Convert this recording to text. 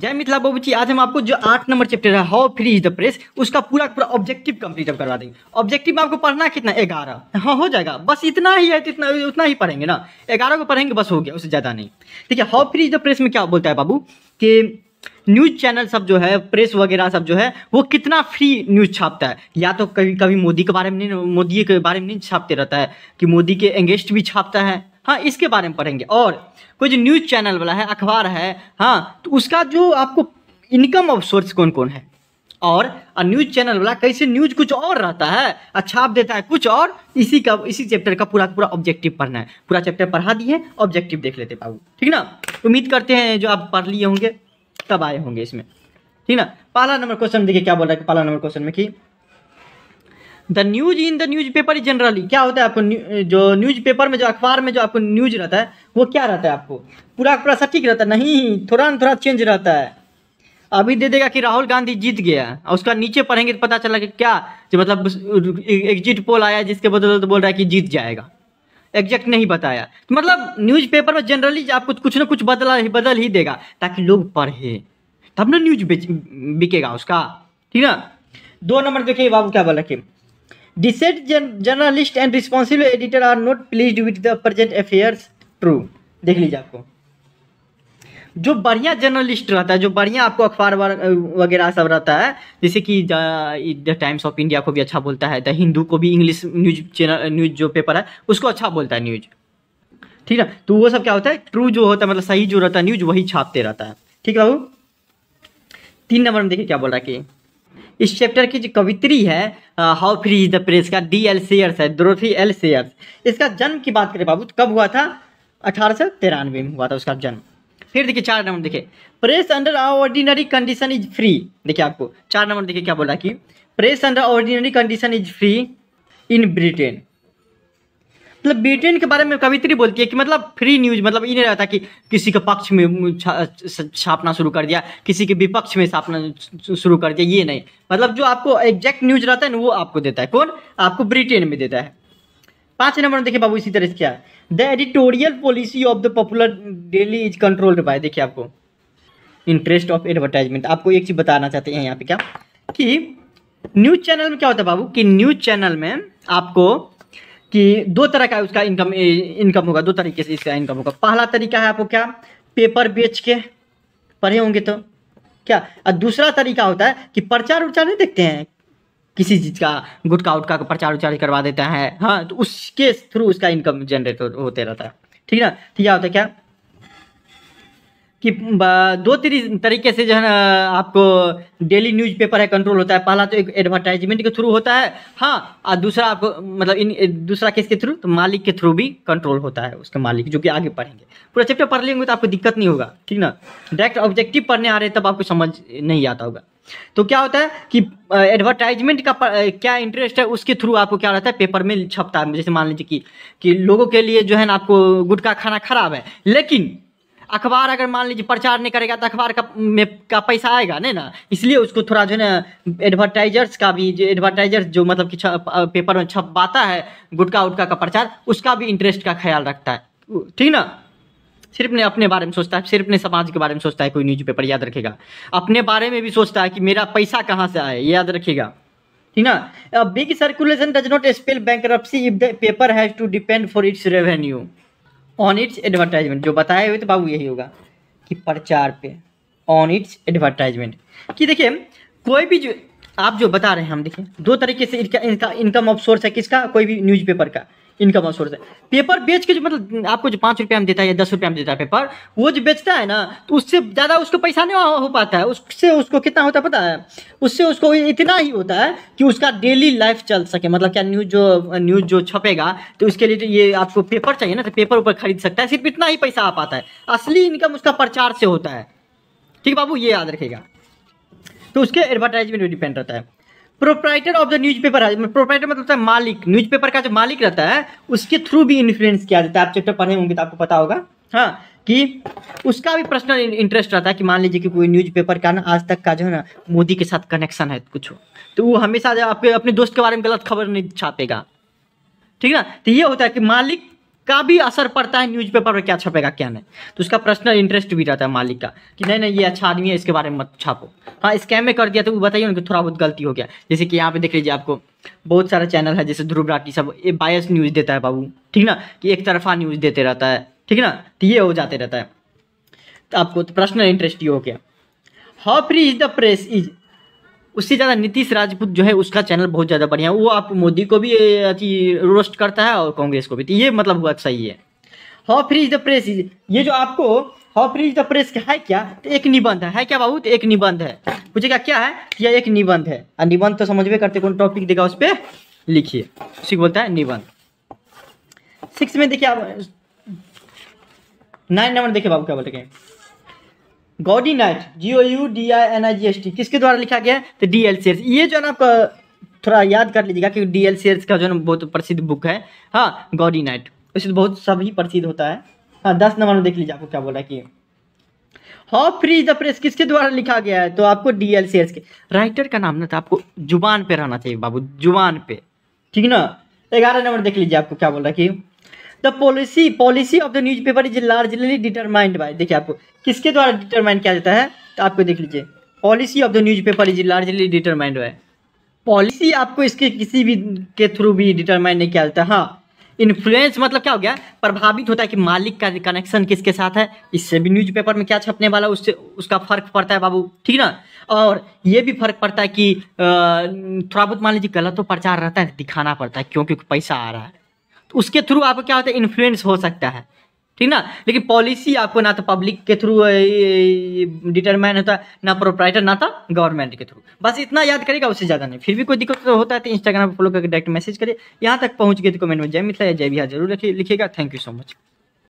जय मिथिला जी आज हम आपको जो आठ नंबर चैप्टर है how free is the press उसका पूरा पूरा ऑब्जेक्टिव कंप्लीट करवा देंगे ऑब्जेक्टिव में आपको पढ़ना कितना ग्यारह हाँ हो जाएगा बस इतना ही है इतना उतना ही पढ़ेंगे ना ग्यारह को पढ़ेंगे बस हो गया उससे ज़्यादा नहीं ठीक है how free is the press में क्या बोलता है बाबू कि न्यूज चैनल सब जो है प्रेस वगैरह सब जो है वो कितना फ्री न्यूज छापता है या तो कभी कभी मोदी के बारे में नहीं मोदी के बारे में नहीं छापते रहता है कि मोदी के एंगेस्ट भी छापता है हाँ इसके बारे में पढ़ेंगे और कोई जो न्यूज़ चैनल वाला है अखबार है हाँ तो उसका जो आपको इनकम ऑफ सोर्स कौन कौन है और न्यूज़ चैनल वाला कैसे न्यूज कुछ और रहता है अच्छा आप देता है कुछ और इसी का इसी चैप्टर का पूरा पूरा ऑब्जेक्टिव पढ़ना है पूरा चैप्टर पढ़ा दिए ऑब्जेक्टिव देख लेते बाबू ठीक ना उम्मीद करते हैं जो आप पढ़ लिए होंगे तब आए होंगे इसमें ठीक ना पहला नंबर क्वेश्चन देखिए क्या बोल रहा है पहला नंबर क्वेश्चन में कि the news in the newspaper generally क्या होता है आपको जो न्यूज पेपर में जो अखबार में जो आपको न्यूज रहता है वो क्या रहता है आपको पूरा पूरा सटीक रहता है नहीं थोड़ा ना थोड़ा चेंज रहता है अभी दे देगा कि राहुल गांधी जीत गया और उसका नीचे पढ़ेंगे तो पता चला कि क्या जो मतलब एग्जिट पोल आया जिसके बदल तो बोल रहा है कि जीत जाएगा एग्जैक्ट नहीं बताया तो मतलब पेपर में जनरली आपको कुछ ना कुछ बदला बदल ही देगा ताकि लोग पढ़े तब ना न्यूज बिकेगा उसका ठीक ना दो नंबर देखिए बाबू क्या बोला कि Dissent journalist and responsible editor are not please with the present affair true देख लीजिए आपको जो बढ़िया जर्नलिस्ट रहता है जो बढ़िया आपको अखबार वगैरह सब रहता है जैसे कि द टाइम्स ऑफ इंडिया को भी अच्छा बोलता है द हिंदू को भी इंग्लिश न्यूज चैनल न्यूज जो पेपर है उसको अच्छा बोलता है न्यूज ठीक है तो वो सब क्या होता है ट्रू जो होता है मतलब सही जो रहता है न्यूज वही छापते रहता है ठीक है बाबू तीन नंबर में देखिए क्या बोल रहा है कि इस चैप्टर की जो कवित्री है how free is the press का डी एल सेयर्स है द्रोथी एल सेयर्स इसका जन्म की बात करें बाबू तो कब हुआ था अठारह में हुआ था उसका जन्म फिर देखिए चार नंबर देखिए press under ordinary condition is free देखिए आपको चार नंबर देखिए क्या बोला कि press under ordinary condition is free in Britain मतलब ब्रिटेन के बारे में कवित्री बोलती है कि मतलब फ्री न्यूज मतलब ये नहीं रहता कि किसी के पक्ष में छापना शुरू कर दिया किसी के विपक्ष में छापना शुरू कर दिया ये नहीं मतलब जो आपको एग्जैक्ट न्यूज रहता है ना वो आपको देता है कौन आपको ब्रिटेन में देता है पांच नंबर में देखिए बाबू इसी तरह से क्या the editorial policy of the popular daily is controlled by देखिए आपको इंटरेस्ट ऑफ एडवर्टाइजमेंट आपको एक चीज़ बताना चाहते हैं यहाँ पे क्या कि न्यूज़ चैनल में क्या होता है बाबू कि न्यूज़ चैनल में आपको कि दो तरह का उसका इनकम इनकम होगा दो तरीके से इसका इनकम होगा पहला तरीका है आपको क्या पेपर बेच के पढ़े होंगे तो क्या और दूसरा तरीका होता है कि प्रचार उचार नहीं देखते हैं किसी चीज़ का गुटका उटका का प्रचार उचार करवा देता है हाँ तो उसके थ्रू उसका इनकम जनरेट होते रहता है ठीक ना तो यह होता है क्या कि दो तीन तरीके से जो है ना आपको डेली न्यूज़पेपर है कंट्रोल होता है पहला तो एक एडवर्टाइजमेंट के थ्रू होता है हाँ और दूसरा आपको मतलब इन दूसरा किसके थ्रू तो मालिक के थ्रू भी कंट्रोल होता है उसके मालिक जो कि आगे पढ़ेंगे पूरा चैप्टर पढ़ लेंगे तो आपको दिक्कत नहीं होगा ठीक ना डायरेक्ट ऑब्जेक्टिव पढ़ने आ रहे तब आपको समझ नहीं आता होगा तो क्या होता है कि एडवर्टाइजमेंट का क्या इंटरेस्ट है उसके थ्रू आपको क्या रहता है पेपर में छपता है जैसे मान लीजिए कि कि लोगों के लिए जो है ना आपको गुटखा खाना खराब है लेकिन अखबार अगर मान लीजिए प्रचार नहीं करेगा तो अखबार का में का पैसा आएगा नहीं ना इसलिए उसको थोड़ा जो है ना एडवर्टाइजर्स का भी जो एडवर्टाइजर्स जो मतलब कि पेपर में छपवाता है गुटका उटका का प्रचार उसका भी इंटरेस्ट का ख्याल रखता है ठीक ना सिर्फ ने अपने बारे में सोचता है सिर्फ ने समाज के बारे में सोचता है कोई न्यूज़पेपर याद रखेगा अपने बारे में भी सोचता है कि मेरा पैसा कहाँ से आए याद रखेगा ठीक ना big circulation does not spell bank if the paper has to depend for its revenue on its advertisement जो बताए हुए तो बाबू यही होगा कि प्रचार पे ऑन इट्स एडवर्टाइजमेंट कि देखिए कोई भी जो आप जो बता रहे हैं हम देखिए दो तरीके से इनका इनकम ऑफ सोर्स है किसका कोई भी न्यूज़पेपर का इनकम और सोर्स है पेपर बेच के जो मतलब आपको जो पाँच रुपया में देता है या दस रुपया में देता है पेपर वो जो बेचता है ना तो उससे ज़्यादा उसको पैसा नहीं हो पाता है उससे उसको कितना होता है पता है उससे उसको इतना ही होता है कि उसका डेली लाइफ चल सके मतलब क्या न्यूज़ जो न्यूज़ जो छपेगा तो उसके लिए तो ये आपको पेपर चाहिए ना तो पेपर ऊपर खरीद सकता है सिर्फ इतना ही पैसा आ पाता है असली इनकम उसका प्रचार से होता है ठीक है बाबू ये याद रखेगा तो उसके एडवर्टाइजमेंट पर डिपेंड रहता है proprietor of the newspaper paper proprietor मतलब मालिक न्यूज मालिक न्यूज़पेपर का जो मालिक रहता है उसके थ्रू भी इन्फ्लुएंस किया जाता है आप चैप्टर पढ़े होंगे तो आपको पता होगा हाँ कि उसका भी पर्सनल इंटरेस्ट रहता है कि मान लीजिए कि कोई न्यूज़पेपर का ना आज तक का जो है ना मोदी के साथ कनेक्शन है कुछ तो वो हमेशा आपके अपने दोस्त के बारे में गलत खबर नहीं छापेगा ठीक है ना तो ये होता है कि मालिक का भी असर पड़ता है न्यूज़पेपर पर क्या छपेगा क्या नहीं तो उसका पर्सनल इंटरेस्ट भी रहता है मालिक का कि नहीं नहीं ये अच्छा आदमी है इसके बारे में मत छापो हाँ स्कैम में कर दिया तो बताइए उनको थोड़ा बहुत गलती हो गया जैसे कि यहाँ पे देख लीजिए आपको बहुत सारा चैनल है जैसे ध्रुव राठी सब ये बायस न्यूज़ देता है बाबू ठीक ना कि एक तरफा न्यूज़ देते रहता है ठीक ना तो ये हो जाते रहता है तो आपको तो पर्सनल इंटरेस्ट ये हो गया how free is the press is उससे ज़्यादा नीतीश राजपूत जो है उसका चैनल बहुत ज़्यादा बढ़िया वो आप मोदी को भी रोस्ट करता है और कांग्रेस को भी तो ये मतलब हुआ सही है हॉफ फ्रीज द प्रेस ये जो आपको हॉफ फ्रीज द प्रेस है क्या तो एक निबंध है, है क्या बाबू तो एक निबंध है पूछेगा क्या है तो यह एक निबंध है और निबंध तो समझ में करते कौन टॉपिक देगा उस पर लिखिए उसी बोलता है निबंध सिक्स में देखिए आप नाइन नंबर देखिए बाबू क्या बोलते हैं gaudy night G O U D I N I G S T किसके द्वारा लिखा गया है तो डी एल शेयर्स ये जो है ना आपका थोड़ा याद कर लीजिएगा क्योंकि डी एल शेयर्स का जो है ना बहुत प्रसिद्ध बुक है हाँ गॉडी नाइट वैसे बहुत सभी प्रसिद्ध होता है हाँ दस नंबर में देख लीजिए आपको क्या बोला कि हॉफ फ्री द प्रेस किसके द्वारा लिखा गया है तो आपको डी एल शेयर्स के राइटर का नाम ना था आपको जुबान पे रहना चाहिए बाबू जुबान पे ठीक ना ग्यारह नंबर देख लीजिए आपको क्या बोल रहा है कि the policy policy of the newspaper is largely determined by देखिए आपको किसके द्वारा डिटरमाइंड किया जाता है तो आपको देख लीजिए policy of the newspaper is largely determined by policy आपको इसके किसी भी के थ्रू भी डिटरमाइन नहीं किया जाता हाँ इन्फ्लुएंस मतलब क्या हो गया प्रभावित होता है कि मालिक का कनेक्शन किसके साथ है इससे भी न्यूज़पेपर में क्या छपने वाला उससे उसका फर्क पड़ता है बाबू ठीक ना और ये भी फर्क पड़ता है कि थोड़ा बहुत मान लीजिए गलत तो प्रचार रहता है दिखाना पड़ता है क्योंकि पैसा आ रहा है तो उसके थ्रू आपको क्या होता है इन्फ्लुएंस हो सकता है ठीक ना लेकिन पॉलिसी आपको ना तो पब्लिक के थ्रू डिटरमाइन होता है ना प्रोपराइटर ना था तो गवर्नमेंट के थ्रू बस इतना याद करेगा उससे ज़्यादा नहीं फिर भी कोई दिक्कत तो होता है तो इंस्टाग्राम पर फॉलो करके डायरेक्ट मैसेज करिए यहाँ तक पहुँच गए तो कमेंट में जय मिथिला या जय बिहार जरूर लिखिएगा थैंक यू सो मच